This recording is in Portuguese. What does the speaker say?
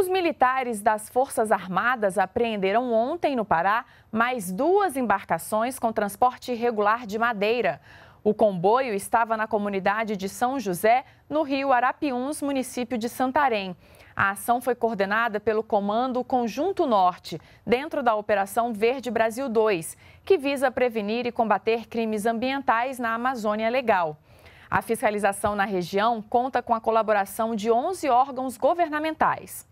Os militares das Forças Armadas apreenderam ontem no Pará mais duas embarcações com transporte irregular de madeira. O comboio estava na comunidade de São José, no rio Arapiuns, município de Santarém. A ação foi coordenada pelo Comando Conjunto Norte, dentro da Operação Verde Brasil 2, que visa prevenir e combater crimes ambientais na Amazônia Legal. A fiscalização na região conta com a colaboração de 11 órgãos governamentais.